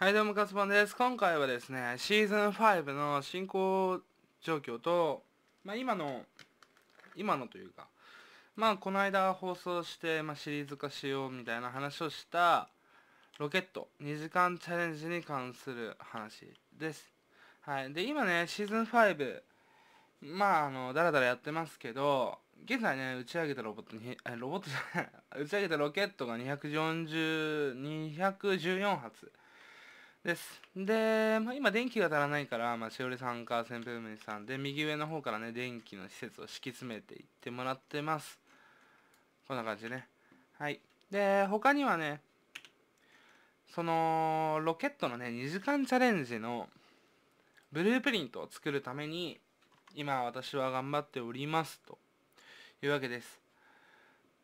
はいどうもカスボンです。今回はですね、シーズン5の進行状況と、まあ、今の、今のというか、まあこの間放送して、まあ、シリーズ化しようみたいな話をしたロケット2時間チャレンジに関する話です。はい。で、今ね、シーズン5、まああの、だらだらやってますけど、現在ね、打ち上げたロボットに、え、ロボットじゃない、打ち上げたロケットが240、214発。です。で、まあ、今電気が足らないから、まあ、しおりさんか扇風梅さんで、右上の方からね、電気の施設を敷き詰めていってもらってます。こんな感じでね。はい。で、他にはね、その、ロケットのね、2時間チャレンジのブループリントを作るために、今私は頑張っております、というわけです。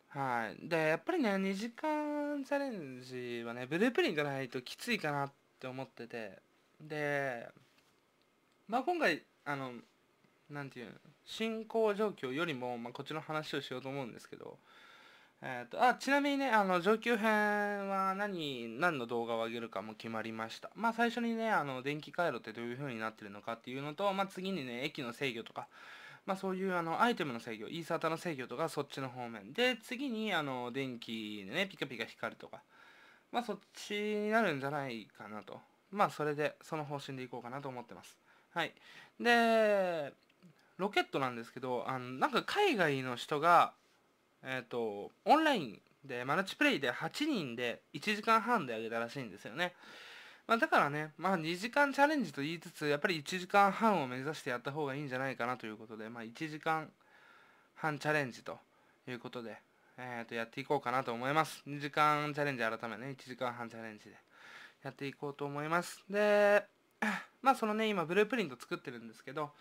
はい。で、やっぱりね、2時間チャレンジはね、ブループリントないときついかなってって思っててでまあ今回あの何て言うの進行状況よりも、まあ、こっちの話をしようと思うんですけどえーと、あちなみにねあの上級編は何何の動画を上げるかも決まりましたまあ最初にねあの電気回路ってどういう風になってるのかっていうのと、まあ、次にね駅の制御とかまあそういうあのアイテムの制御イーサータの制御とかそっちの方面で次にあの電気でねピカピカ光るとかまあそっちになるんじゃないかなと。まあそれで、その方針でいこうかなと思ってます。はい。で、ロケットなんですけど、あのなんか海外の人が、えっ、ー、と、オンラインで、マルチプレイで8人で1時間半であげたらしいんですよね。まあ、だからね、まあ2時間チャレンジと言いつつ、やっぱり1時間半を目指してやった方がいいんじゃないかなということで、まあ1時間半チャレンジということで、えっ、ー、と、やっていこうかなと思います。2時間チャレンジ改めね、1時間半チャレンジでやっていこうと思います。で、まあそのね、今ブループリント作ってるんですけど、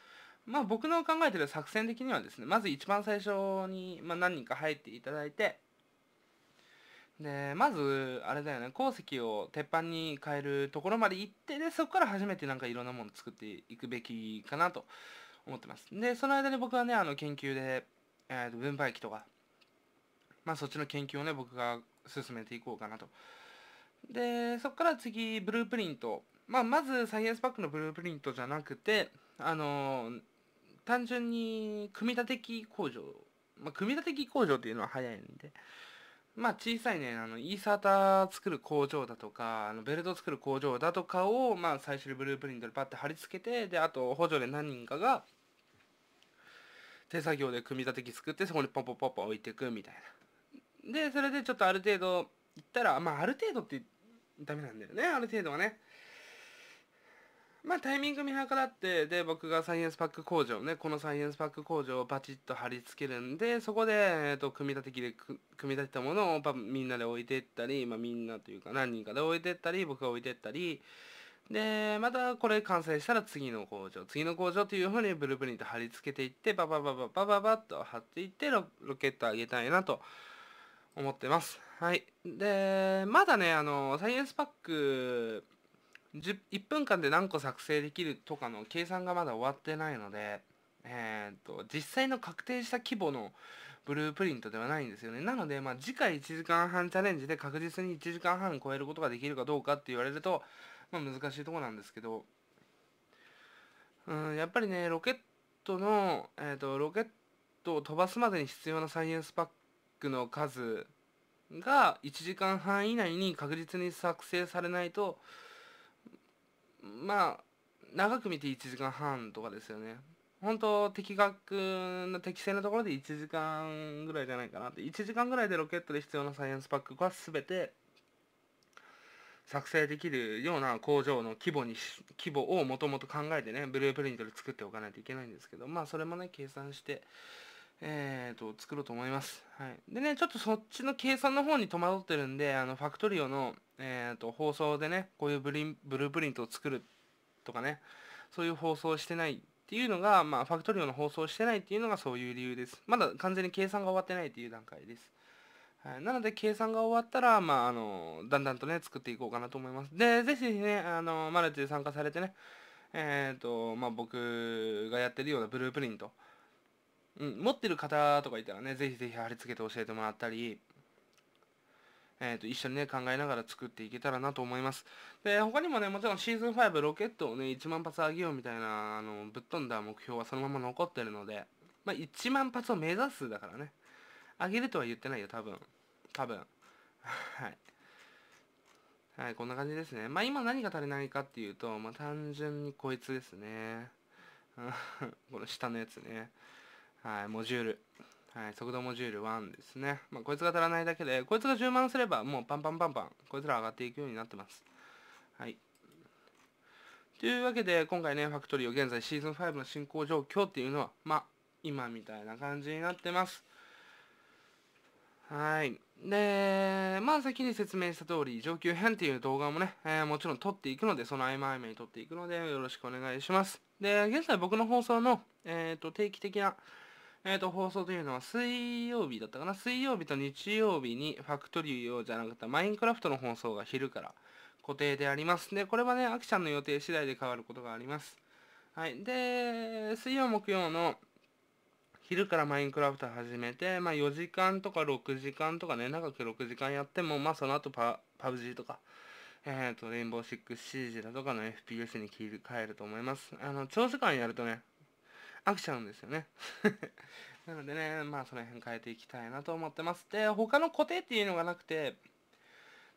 まあ僕の考えてる作戦的にはですね、まず一番最初に、まあ、何人か入っていただいて、で、まず、あれだよね、鉱石を鉄板に変えるところまで行って、で、そこから初めてなんかいろんなもの作っていくべきかなと思ってます。で、その間に僕はね、あの研究で、えー、と分配器とか、まあ、そっちの研究をね、僕が進めていこうかなと。で、そっから次、ブループリント。まあ、まず、サイエンスパックのブループリントじゃなくて、あのー、単純に、組み立て機工場。まあ、組み立て機工場っていうのは早いんで、まあ、小さいね、あの、イーサーター作る工場だとか、あのベルト作る工場だとかを、まあ、最初にブループリントでパッて貼り付けて、で、あと、補助で何人かが、手作業で組み立て機作って、そこにポンポンポンポン置いていくみたいな。で、それでちょっとある程度行ったら、まあある程度ってダメなんだよね、ある程度はね。まあタイミング見計らって、で、僕がサイエンスパック工場ね、このサイエンスパック工場をバチッと貼り付けるんで、そこで、えっ、ー、と、組み立て機で組み立てたものをみんなで置いていったり、まあみんなというか何人かで置いていったり、僕が置いていったり、で、またこれ完成したら次の工場、次の工場というふうにブループリント貼り付けていって、バババババババッと貼っていってロ、ロケット上げたいなと。思ってます。はい。で、まだね、あの、サイエンスパック、1分間で何個作成できるとかの計算がまだ終わってないので、えーと、実際の確定した規模のブループリントではないんですよね。なので、まあ、次回1時間半チャレンジで確実に1時間半超えることができるかどうかって言われると、まあ、難しいとこなんですけど、うん、やっぱりね、ロケットの、えーと、ロケットを飛ばすまでに必要なサイエンスパックの数が1時間半以内に確実に作成されないとまあ長く見て1時間半とかですよね本当的確な適正なところで1時間ぐらいじゃないかなって1時間ぐらいでロケットで必要なサイエンスパックは全て作成できるような工場の規模に規模をもともと考えてねブループリントで作っておかないといけないんですけどまあそれもね計算してえーと、作ろうと思います、はい、でねちょっとそっちの計算の方に戸惑ってるんであのファクトリオの、えーと、放送でねこういうブリブループリントを作るとかねそういう放送してないっていうのが、まあ、ファクトリオの放送してないっていうのがそういう理由ですまだ完全に計算が終わってないっていう段階ですはい、なので、計算が終わったら、まあ、あの、だんだんとね、作っていこうかなと思います。で、ぜひね、あの、マルチで参加されてね、えっ、ー、と、まあ、僕がやってるようなブループリント、うん、持ってる方とかいたらね、ぜひぜひ貼り付けて教えてもらったり、えー、と一緒にね考えながら作っていけたらなと思います。で他にもねもちろんシーズン5ロケットをね1万発上げようみたいなあのぶっ飛んだ目標はそのまま残ってるので、まあ、1万発を目指すだからね上げるとは言ってないよ多分多分 はい。はい、こんな感じですね。まあ今何が足りないかっていうと、まあ単純にこいつですね。この下のやつね。はい、モジュール。はい、速度モジュール1ですね。まあ、こいつが足らないだけで、こいつが充満すれば、もうパンパンパンパン、こいつら上がっていくようになってます。はい。というわけで、今回ね、ファクトリーを現在シーズン5の進行状況っていうのは、まあ、今みたいな感じになってます。はい。で、まあ先に説明した通り、上級編っていう動画もね、えー、もちろん撮っていくので、その合間合間に撮っていくので、よろしくお願いします。で、現在僕の放送の、えっ、ー、と、定期的な、えっ、ー、と、放送というのは水曜日だったかな水曜日と日曜日にファクトリーをじゃなかったマインクラフトの放送が昼から固定であります。で、これはね、アキちゃんの予定次第で変わることがあります。はい。で、水曜、木曜の昼からマインクラフト始めて、まあ4時間とか6時間とかね、長く6時間やっても、まあその後パパブ G とか、えっ、ー、と、レインボーシックスシージだとかの FPS に切り替えると思います。あの、長時間やるとね、飽きちゃうんですよね なのでね、まあその辺変えていきたいなと思ってます。で、他の固定っていうのがなくて、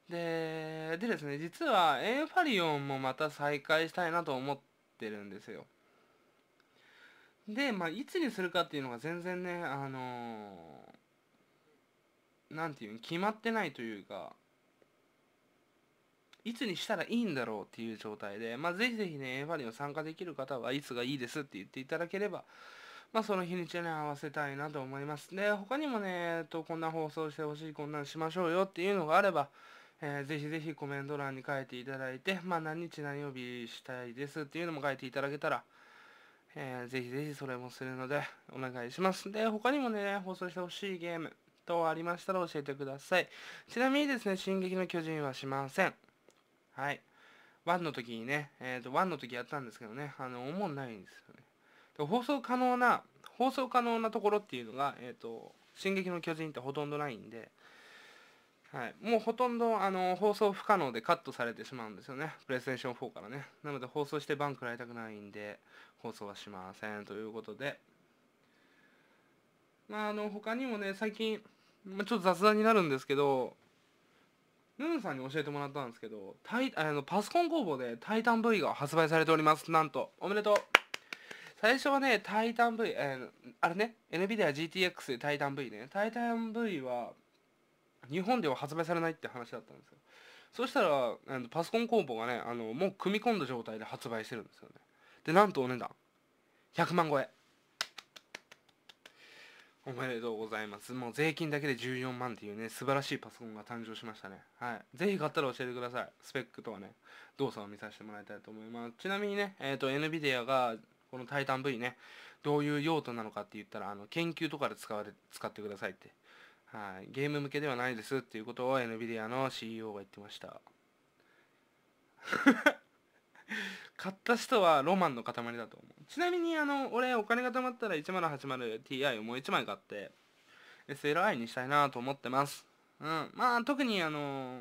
で、でですね、実はエンファリオンもまた再開したいなと思ってるんですよ。で、まあいつにするかっていうのが全然ね、あのー、なんていうの、決まってないというか、いつにしたらいいんだろうっていう状態で、まあ、ぜひぜひね、エヴァリオ参加できる方はいつがいいですって言っていただければ、まあ、その日にちに合わせたいなと思います。で、他にもね、えっと、こんな放送してほしい、こんなんしましょうよっていうのがあれば、えー、ぜひぜひコメント欄に書いていただいて、まあ、何日何曜日したいですっていうのも書いていただけたら、えー、ぜひぜひそれもするので、お願いします。で、他にもね、放送してほしいゲーム等ありましたら教えてください。ちなみにですね、進撃の巨人はしません。はい。1の時にね、えっ、ー、と、1の時やったんですけどね、あの、思んないんですよね。で放送可能な、放送可能なところっていうのが、えっ、ー、と、進撃の巨人ってほとんどないんで、はい、もうほとんどあの放送不可能でカットされてしまうんですよね。プレイステーション4からね。なので放送してバン食らいたくないんで、放送はしません。ということで。まあ、あの、他にもね、最近、まあ、ちょっと雑談になるんですけど、ヌンさんに教えてもらったんですけど、タイあのパソコン工房でタイタン V が発売されております。なんと、おめでとう。最初はね、タイタン V、えー、あれね、NVIDIA GTX でタイタン V ね、タイタン V は日本では発売されないって話だったんですよ。そしたら、あのパソコン工房がねあの、もう組み込んだ状態で発売してるんですよね。で、なんとお値段、100万超え。おめでとうございます。もう税金だけで14万っていうね、素晴らしいパソコンが誕生しましたね。はい。ぜひ買ったら教えてください。スペックとはね、動作を見させてもらいたいと思います。ちなみにね、えっ、ー、と、NVIDIA が、このタイタン v ね、どういう用途なのかって言ったら、あの、研究とかで使われ、使ってくださいって。はい。ゲーム向けではないですっていうことを NVIDIA の CEO が言ってました。買った人はロマンの塊だと思う。ちなみにあの俺お金が貯まったら 1080Ti をもう1枚買って SLI にしたいなと思ってますうんまあ特にあの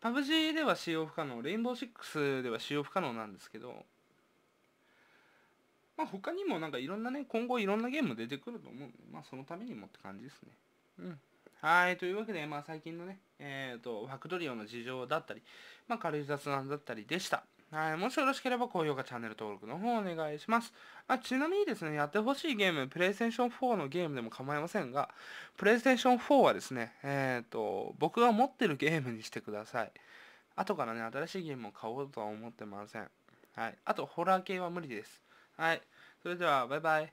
パブ G では使用不可能レインボー6では使用不可能なんですけどまあ他にもなんかいろんなね今後いろんなゲーム出てくると思うんでまあそのためにもって感じですねうんはい、というわけで、まあ、最近のね、えっ、ー、と、ファクトリオの事情だったり、まあ、軽い雑談だったりでした。はい。もしよろしければ高評価、チャンネル登録の方お願いします。あ、ちなみにですね、やってほしいゲーム、プレイステーション4のゲームでも構いませんが、プレイステーション4はですね、えっ、ー、と、僕が持ってるゲームにしてください。後からね、新しいゲームを買おうとは思ってません。はい。あと、ホラー系は無理です。はい。それでは、バイバイ。